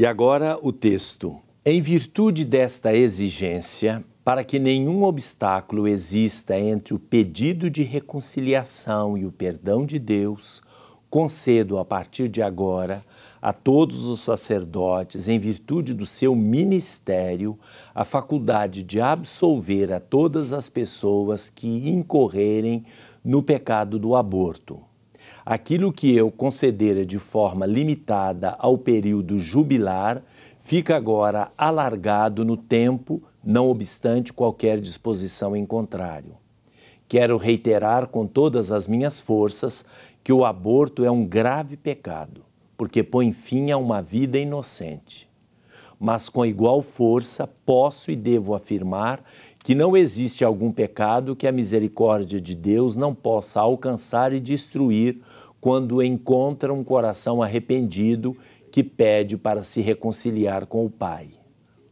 E agora o texto. Em virtude desta exigência, para que nenhum obstáculo exista entre o pedido de reconciliação e o perdão de Deus, concedo a partir de agora a todos os sacerdotes, em virtude do seu ministério, a faculdade de absolver a todas as pessoas que incorrerem no pecado do aborto aquilo que eu concedera de forma limitada ao período jubilar fica agora alargado no tempo, não obstante qualquer disposição em contrário. Quero reiterar com todas as minhas forças que o aborto é um grave pecado, porque põe fim a uma vida inocente. Mas com igual força posso e devo afirmar que não existe algum pecado que a misericórdia de Deus não possa alcançar e destruir quando encontra um coração arrependido que pede para se reconciliar com o Pai.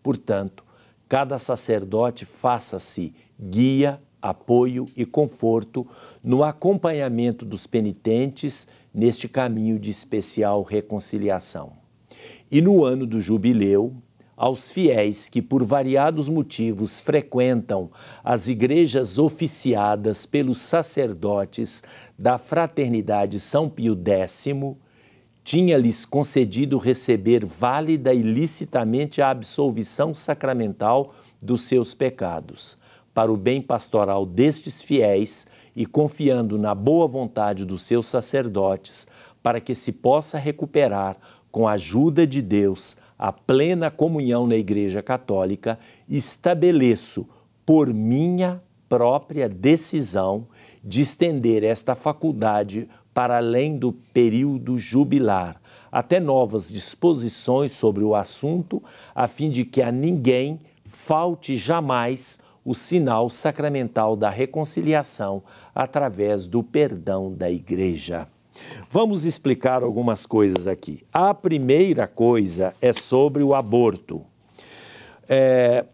Portanto, cada sacerdote faça-se guia, apoio e conforto no acompanhamento dos penitentes neste caminho de especial reconciliação. E no ano do jubileu, aos fiéis que, por variados motivos, frequentam as igrejas oficiadas pelos sacerdotes da Fraternidade São Pio X, tinha-lhes concedido receber válida e licitamente a absolvição sacramental dos seus pecados, para o bem pastoral destes fiéis e confiando na boa vontade dos seus sacerdotes, para que se possa recuperar, com a ajuda de Deus, a plena comunhão na Igreja Católica, estabeleço por minha própria decisão de estender esta faculdade para além do período jubilar, até novas disposições sobre o assunto, a fim de que a ninguém falte jamais o sinal sacramental da reconciliação através do perdão da Igreja. Vamos explicar algumas coisas aqui. A primeira coisa é sobre o aborto. É,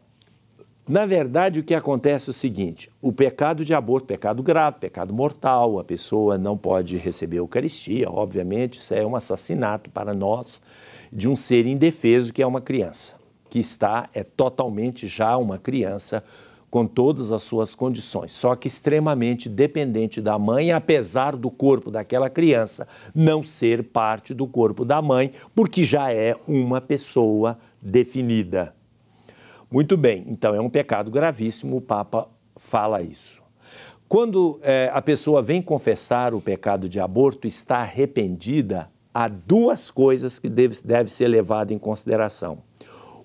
na verdade, o que acontece é o seguinte: o pecado de aborto, pecado grave, pecado mortal, a pessoa não pode receber a Eucaristia, obviamente, isso é um assassinato para nós de um ser indefeso que é uma criança, que está, é totalmente já uma criança com todas as suas condições, só que extremamente dependente da mãe, apesar do corpo daquela criança não ser parte do corpo da mãe, porque já é uma pessoa definida. Muito bem, então é um pecado gravíssimo, o Papa fala isso. Quando é, a pessoa vem confessar o pecado de aborto, está arrependida, há duas coisas que deve, deve ser levada em consideração.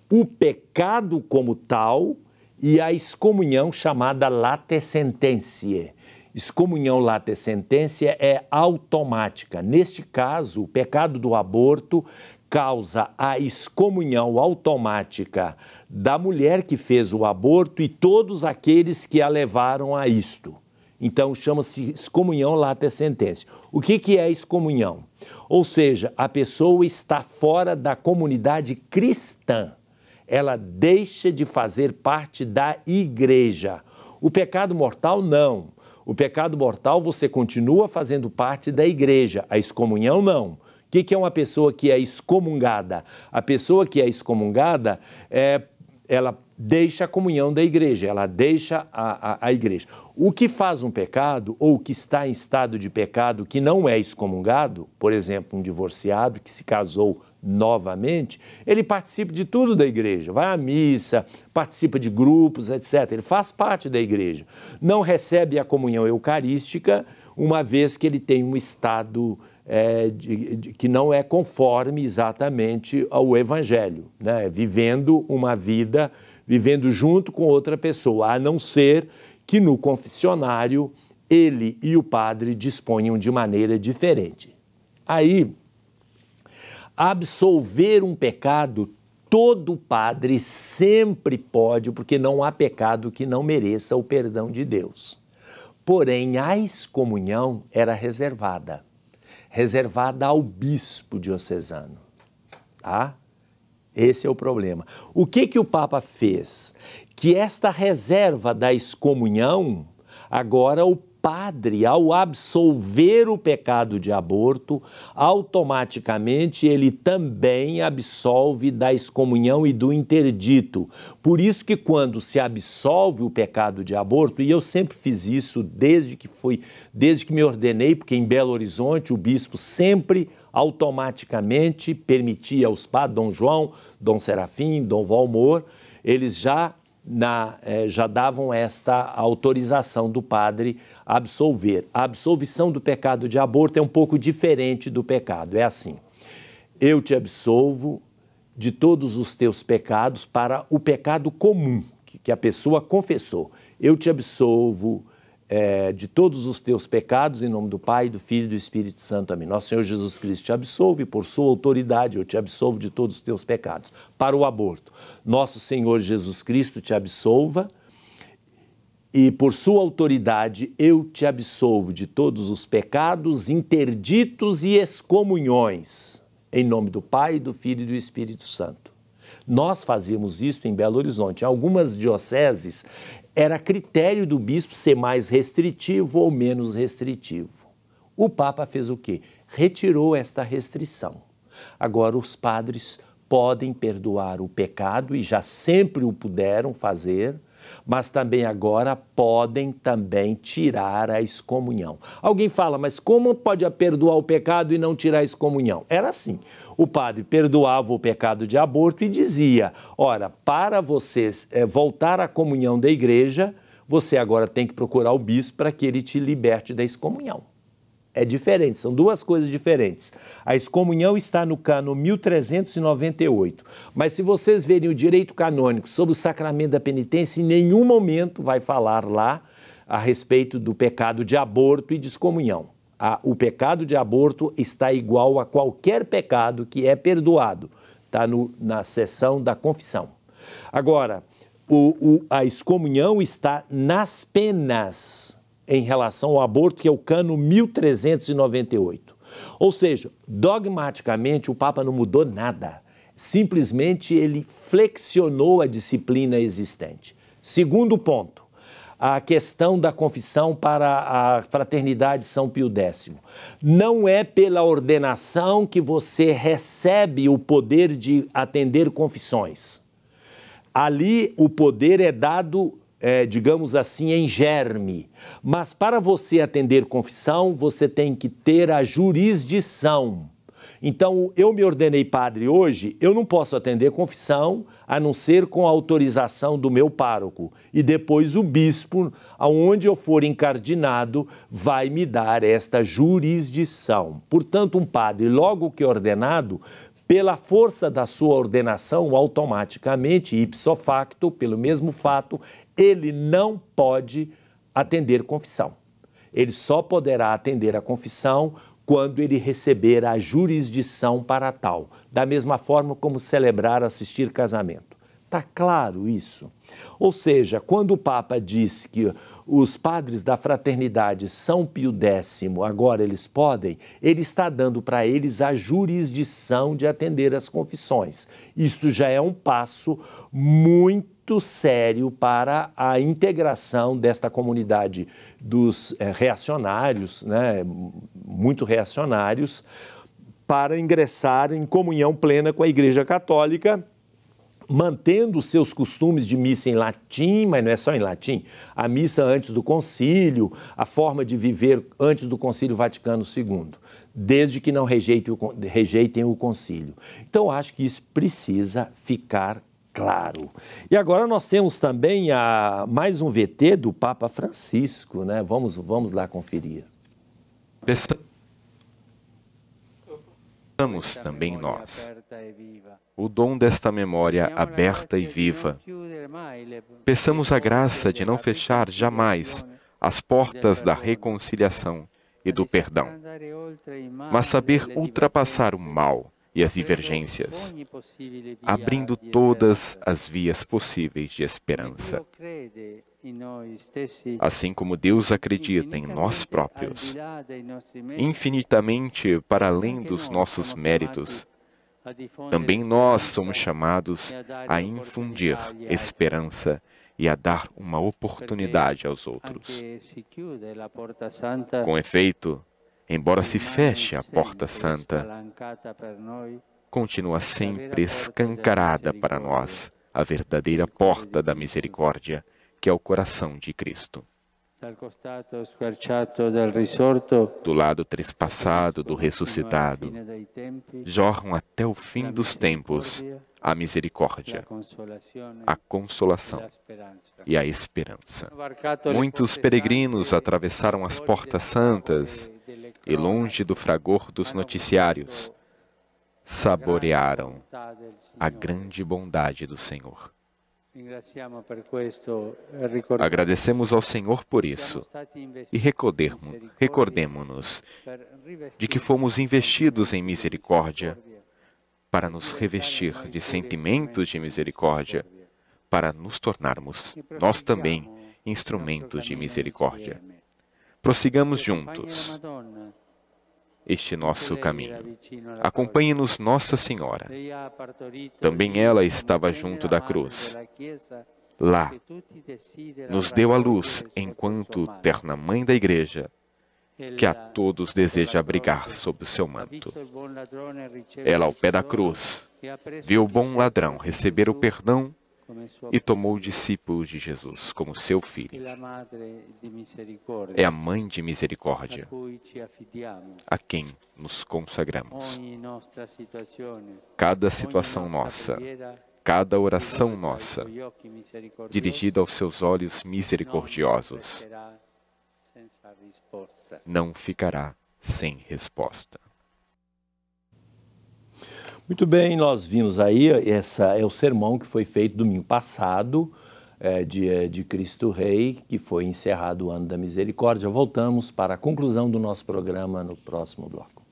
O pecado como tal, e a excomunhão chamada late sententia. Excomunhão late sententia é automática. Neste caso, o pecado do aborto causa a excomunhão automática da mulher que fez o aborto e todos aqueles que a levaram a isto. Então chama-se excomunhão lata sentença. O que, que é excomunhão? Ou seja, a pessoa está fora da comunidade cristã ela deixa de fazer parte da igreja. O pecado mortal, não. O pecado mortal, você continua fazendo parte da igreja. A excomunhão, não. O que, é uma pessoa que é excomungada? A pessoa que é excomungada é ela deixa a comunhão da igreja, ela deixa a, a, a, igreja. O que faz um pecado, ou que está em estado de pecado, que não é excomungado, por exemplo, um divorciado que se casou novamente, ele participa de tudo da igreja, vai à missa, participa de grupos, etc. Ele faz parte da igreja. Não recebe a comunhão eucarística, uma vez que ele tem um estado é, de, de, que não é conforme exatamente ao Evangelho, né? vivendo uma vida, vivendo junto com outra pessoa, a não ser que no confessionário ele e o padre disponham de maneira diferente. Aí, absolver um pecado, todo padre sempre pode, porque não há pecado que não mereça o perdão de Deus. Porém, a excomunhão era reservada reservada ao bispo diocesano, tá? Esse é o problema. O que que o Papa fez? Que esta reserva da excomunhão, agora o padre, ao absolver o pecado de aborto, automaticamente ele também absolve da excomunhão e do interdito. Por isso que quando se absolve o pecado de aborto, e eu sempre fiz isso desde que fui, desde que me ordenei, porque em Belo Horizonte o bispo sempre automaticamente permitia aos padres Dom João, Dom Serafim, Dom Valmor, eles já na, eh, já davam esta autorização do padre absolver. A absolvição do pecado de aborto é um pouco diferente do pecado. É assim: eu te absolvo de todos os teus pecados para o pecado comum que, que a pessoa confessou. Eu te absolvo é, de todos os teus pecados, em nome do Pai, do Filho e do Espírito Santo. Amém. Nosso Senhor Jesus Cristo te absolve, por sua autoridade, eu te absolvo de todos os teus pecados. Para o aborto, nosso Senhor Jesus Cristo te absolva e, por sua autoridade, eu te absolvo de todos os pecados, interditos e excomunhões. Em nome do Pai, do Filho e do Espírito Santo. Nós fazíamos isso em Belo Horizonte. Em algumas dioceses era critério do bispo ser mais restritivo ou menos restritivo. O Papa fez o quê? Retirou esta restrição. Agora os padres podem perdoar o pecado e já sempre o puderam fazer mas também agora podem também tirar a excomunhão. Alguém fala, mas como pode perdoar o pecado e não tirar a excomunhão? Era assim. O padre perdoava o pecado de aborto e dizia: ora, para você é, eh, voltar à comunhão da igreja, você agora tem que procurar o bispo para que ele te liberte da excomunhão é diferente, são duas coisas diferentes. A excomunhão está no cano 1398, mas se vocês verem o direito canônico sobre o sacramento da penitência, em nenhum momento vai falar lá a respeito do pecado de aborto e de excomunhão. O pecado de aborto está igual a qualquer pecado que é perdoado. Está no, na sessão da confissão. Agora, o, o, a excomunhão está nas penas em relação ao aborto, que é o cano 1398. Ou seja, dogmaticamente o Papa não mudou nada. Simplesmente ele flexionou a disciplina existente. Segundo ponto, a questão da confissão para a fraternidade São Pio X. Não é pela ordenação que você recebe o poder de atender confissões. Ali o poder é dado é, digamos assim, em germe. Mas para você atender confissão, você tem que ter a jurisdição. Então, eu me ordenei padre hoje, eu não posso atender confissão a não ser com a autorização do meu pároco. E depois o bispo, aonde eu for encardinado, vai me dar esta jurisdição. Portanto, um padre, logo que ordenado, pela força da sua ordenação, automaticamente, ipso facto, pelo mesmo fato, ele não pode atender confissão. Ele só poderá atender a confissão quando ele receber a jurisdição para tal, da mesma forma como celebrar, assistir casamento. Está claro isso? Ou seja, quando o Papa diz que os padres da fraternidade São Pio X, agora eles podem, ele está dando para eles a jurisdição de atender as confissões. Isso já é um passo muito muito sério para a integração desta comunidade dos é, reacionários, né, muito reacionários, para ingressar em comunhão plena com a Igreja Católica mantendo seus costumes de missa em latim, mas não é só em latim, a missa antes do concílio, a forma de viver antes do concílio Vaticano II, desde que não rejeitem o, rejeitem o concílio. Então, acho que isso precisa ficar claro. E agora nós temos também a, mais um VT do Papa Francisco, né? Vamos, vamos lá conferir. Pensamos também nós o dom desta memória aberta e viva. Peçamos a graça de não fechar jamais as portas da reconciliação e do perdão, mas saber ultrapassar o mal, e as divergências, abrindo todas as vias possíveis de esperança. Assim como Deus acredita em nós próprios, infinitamente para além dos nossos méritos, também nós somos chamados a infundir esperança e a dar uma oportunidade aos outros. Com efeito, embora se feche a porta santa, continua sempre escancarada para nós a verdadeira porta da misericórdia, que é o coração de Cristo. Do lado trespassado do ressuscitado, jorram até o fim dos tempos a misericórdia, a consolação e a esperança. Muitos peregrinos atravessaram as portas santas e longe do fragor dos noticiários, saborearam a grande bondade do Senhor. Agradecemos ao Senhor por isso e recordemos-nos de que fomos investidos em misericórdia para nos revestir de sentimentos de misericórdia, para nos tornarmos, nós também, instrumentos de misericórdia. Prossigamos juntos é este nosso caminho. Acompanhe-nos Nossa Senhora. Também ela estava junto da cruz. Lá, nos deu a luz enquanto terna mãe da igreja, que a todos deseja abrigar sob o seu manto. Ela, ao pé da cruz, viu o bom ladrão receber o perdão e tomou discípulos de Jesus como seu filho. É a mãe de misericórdia a quem nos consagramos. Cada situação nossa, cada oração nossa, dirigida aos seus olhos misericordiosos, não ficará sem resposta. Muito bem, nós vimos aí, essa é o sermão que foi feito domingo passado, é, dia de Cristo Rei, que foi encerrado o ano da misericórdia. Voltamos para a conclusão do nosso programa no próximo bloco.